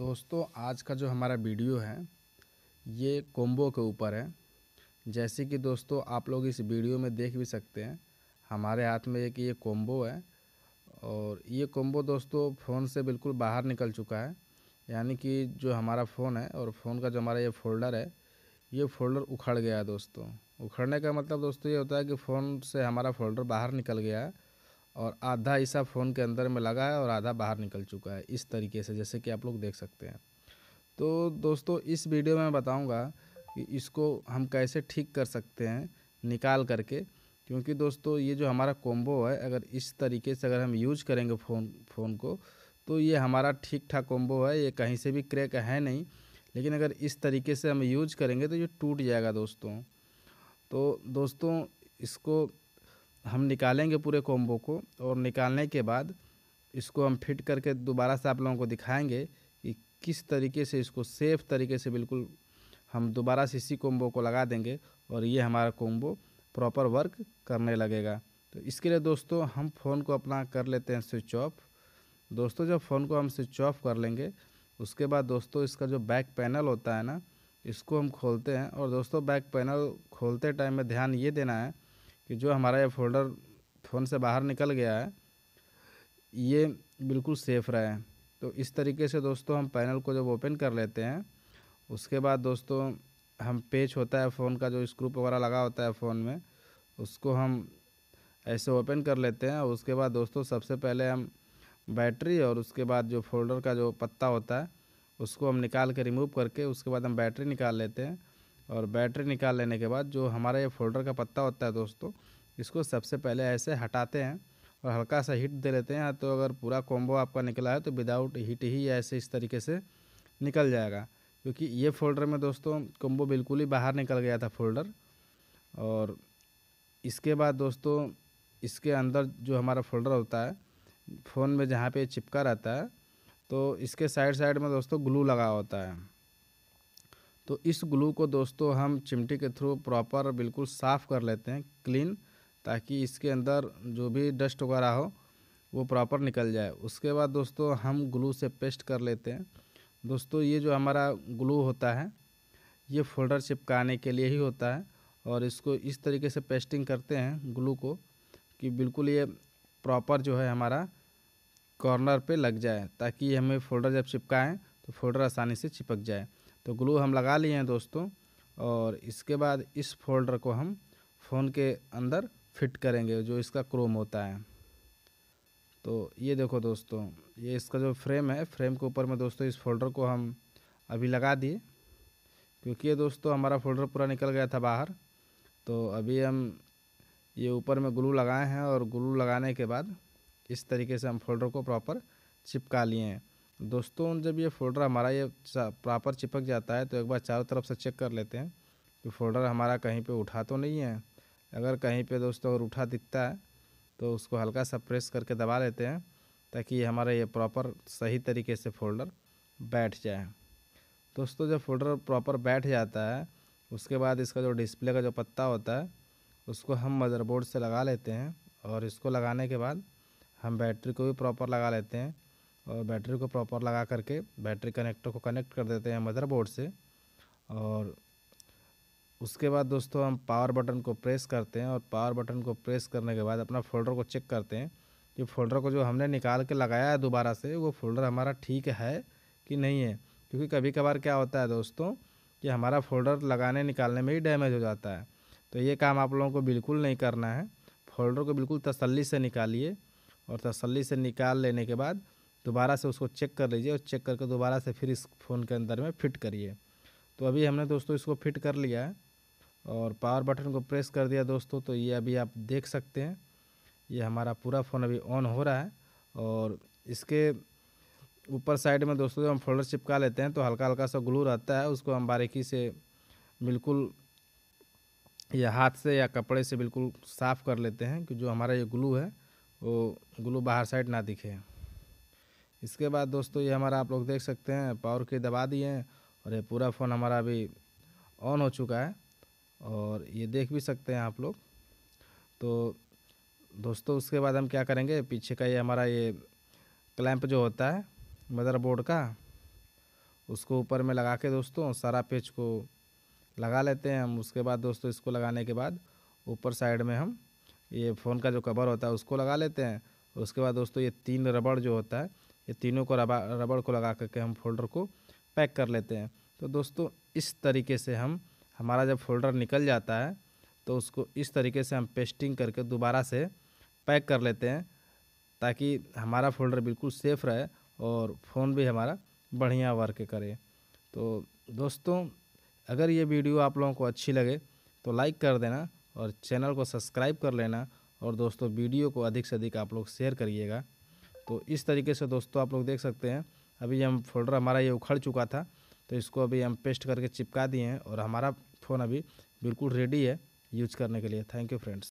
दोस्तों आज का जो हमारा वीडियो है ये कोम्बो के ऊपर है जैसे कि दोस्तों आप लोग इस वीडियो में देख भी सकते हैं हमारे हाथ में एक ये कोम्बो है और ये कोम्बो दोस्तों फ़ोन से बिल्कुल बाहर निकल चुका है यानी कि जो हमारा फ़ोन है और फ़ोन का जो हमारा ये फोल्डर है ये फ़ोल्डर उखड़ गया दोस्तों उखड़ने का मतलब दोस्तों ये होता है कि फ़ोन से हमारा फोल्डर बाहर निकल गया है और आधा हिस्सा फ़ोन के अंदर में लगा है और आधा बाहर निकल चुका है इस तरीके से जैसे कि आप लोग देख सकते हैं तो दोस्तों इस वीडियो में मैं बताऊँगा कि इसको हम कैसे ठीक कर सकते हैं निकाल करके क्योंकि दोस्तों ये जो हमारा कोम्बो है अगर इस तरीके से अगर हम यूज करेंगे फ़ोन फ़ोन को तो ये हमारा ठीक ठाक कोम्बो है ये कहीं से भी क्रैक है नहीं लेकिन अगर इस तरीके से हम यूज करेंगे तो ये टूट जाएगा दोस्तों तो दोस्तों इसको हम निकालेंगे पूरे कॉम्बो को और निकालने के बाद इसको हम फिट करके दोबारा से आप लोगों को दिखाएंगे कि किस तरीके से इसको सेफ तरीके से बिल्कुल हम दोबारा से इसी कोम्बो को लगा देंगे और ये हमारा कोम्बो प्रॉपर वर्क करने लगेगा तो इसके लिए दोस्तों हम फ़ोन को अपना कर लेते हैं स्विच ऑफ दोस्तों जब फ़ोन को हम स्विच ऑफ कर लेंगे उसके बाद दोस्तों इसका जो बैक पैनल होता है ना इसको हम खोलते हैं और दोस्तों बैक पैनल खोलते टाइम में ध्यान ये देना है कि जो हमारा ये फोल्डर फ़ोन से बाहर निकल गया है ये बिल्कुल सेफ़ रहे तो इस तरीके से दोस्तों हम पैनल को जब ओपन कर लेते हैं उसके बाद दोस्तों हम पेच होता है फ़ोन का जो स्क्रूप वगैरह लगा होता है फ़ोन में उसको हम ऐसे ओपन कर लेते हैं और उसके बाद दोस्तों सबसे पहले हम बैटरी और उसके बाद जो फोल्डर का जो पत्ता होता है उसको हम निकाल के रिमूव करके उसके बाद हम बैटरी निकाल लेते हैं और बैटरी निकाल लेने के बाद जो हमारा ये फोल्डर का पत्ता होता है दोस्तों इसको सबसे पहले ऐसे हटाते हैं और हल्का सा हीट दे लेते हैं तो अगर पूरा कॉम्बो आपका निकला है तो विदाउट हीट ही ऐसे इस तरीके से निकल जाएगा क्योंकि ये फोल्डर में दोस्तों कॉम्बो बिल्कुल ही बाहर निकल गया था फोल्डर और इसके बाद दोस्तों इसके अंदर जो हमारा फोल्डर होता है फ़ोन में जहाँ पे चिपका रहता है तो इसके साइड साइड में दोस्तों ग्लू लगा होता है तो इस ग्लू को दोस्तों हम चिमटी के थ्रू प्रॉपर बिल्कुल साफ़ कर लेते हैं क्लीन ताकि इसके अंदर जो भी डस्ट वगैरह हो वो प्रॉपर निकल जाए उसके बाद दोस्तों हम ग्लू से पेस्ट कर लेते हैं दोस्तों ये जो हमारा ग्लू होता है ये फोल्डर चिपकाने के लिए ही होता है और इसको इस तरीके से पेस्टिंग करते हैं ग्लू को कि बिल्कुल ये प्रॉपर जो है हमारा कॉर्नर पे लग जाए ताकि हमें फ़ोल्डर जब चिपकाएं तो फ़ोल्डर आसानी से चिपक जाए तो ग्लू हम लगा लिए हैं दोस्तों और इसके बाद इस फोल्डर को हम फ़ोन के अंदर फिट करेंगे जो इसका क्रोम होता है तो ये देखो दोस्तों ये इसका जो फ्रेम है फ्रेम के ऊपर में दोस्तों इस फोल्डर को हम अभी लगा दिए क्योंकि ये दोस्तों हमारा फोल्डर पूरा निकल गया था बाहर तो अभी हम ये ऊपर में ग्लू लगाए हैं और ग्लू लगाने के बाद इस तरीके से हम फोल्डर को प्रॉपर चिपका लिए हैं दोस्तों जब ये फोल्डर हमारा ये प्रॉपर चिपक जाता है तो एक बार चारों तरफ से चेक कर लेते हैं कि तो फोल्डर हमारा कहीं पे उठा तो नहीं है अगर कहीं पे दोस्तों अगर उठा दिखता है तो उसको हल्का सा प्रेस करके दबा लेते हैं ताकि ये हमारा ये प्रॉपर सही तरीके से फोल्डर बैठ जाए दोस्तों जब फोल्डर प्रॉपर बैठ जाता है उसके बाद इसका जो डिस्प्ले का जो पत्ता होता है उसको हम मदरबोर्ड से लगा लेते हैं और इसको लगाने के बाद हम बैटरी को भी प्रॉपर लगा लेते हैं और बैटरी को प्रॉपर लगा करके बैटरी कनेक्टर को कनेक्ट कर देते हैं मदरबोर्ड से और उसके बाद दोस्तों हम पावर बटन को प्रेस करते हैं और पावर बटन को प्रेस करने के बाद अपना फोल्डर को चेक करते हैं कि फोल्डर को जो हमने निकाल के लगाया है दोबारा से वो फोल्डर हमारा ठीक है कि नहीं है क्योंकि कभी कभार क्या होता है दोस्तों कि हमारा फोल्डर लगाने निकालने में ही डैमेज हो जाता है तो ये काम आप लोगों को बिल्कुल नहीं करना है फोल्डर को बिल्कुल तसल्ली से निकालिए और तसल्ली से निकाल लेने के बाद दोबारा से उसको चेक कर लीजिए और चेक करके दोबारा से फिर इस फ़ोन के अंदर में फिट करिए तो अभी हमने दोस्तों इसको फिट कर लिया है और पावर बटन को प्रेस कर दिया दोस्तों तो ये अभी आप देख सकते हैं ये हमारा पूरा फ़ोन अभी ऑन हो रहा है और इसके ऊपर साइड में दोस्तों जब हम फोल्डर चिपका लेते हैं तो हल्का हल्का सा ग्लू रहता है उसको हम बारीकी से बिल्कुल या हाथ से या कपड़े से बिल्कुल साफ़ कर लेते हैं कि जो हमारा ये ग्लू है वो ग्लू बाहर साइड ना दिखे इसके बाद दोस्तों ये हमारा आप लोग देख सकते हैं पावर के दबा दिए हैं और ये पूरा फ़ोन हमारा अभी ऑन हो चुका है और ये देख भी सकते हैं आप लोग तो दोस्तों उसके बाद हम क्या करेंगे पीछे का ये हमारा ये क्लैंप जो होता है मदरबोर्ड का उसको ऊपर में लगा के दोस्तों सारा पेज को लगा लेते हैं हम उसके बाद दोस्तों इसको लगाने के बाद ऊपर साइड में हम ये फ़ोन का जो कवर होता है उसको लगा लेते हैं उसके बाद दोस्तों ये तीन रबड़ जो होता है ये तीनों को रबा रबड़ को लगा करके हम फोल्डर को पैक कर लेते हैं तो दोस्तों इस तरीके से हम हमारा जब फोल्डर निकल जाता है तो उसको इस तरीके से हम पेस्टिंग करके दोबारा से पैक कर लेते हैं ताकि हमारा फोल्डर बिल्कुल सेफ़ रहे और फ़ोन भी हमारा बढ़िया वर्क करे तो दोस्तों अगर ये वीडियो आप लोगों को अच्छी लगे तो लाइक कर देना और चैनल को सब्सक्राइब कर लेना और दोस्तों वीडियो को अधिक से अधिक आप लोग शेयर करिएगा तो इस तरीके से दोस्तों आप लोग देख सकते हैं अभी हम फोल्डर हमारा ये उखड़ चुका था तो इसको अभी हम पेस्ट करके चिपका दिए हैं और हमारा फ़ोन अभी बिल्कुल रेडी है यूज करने के लिए थैंक यू फ्रेंड्स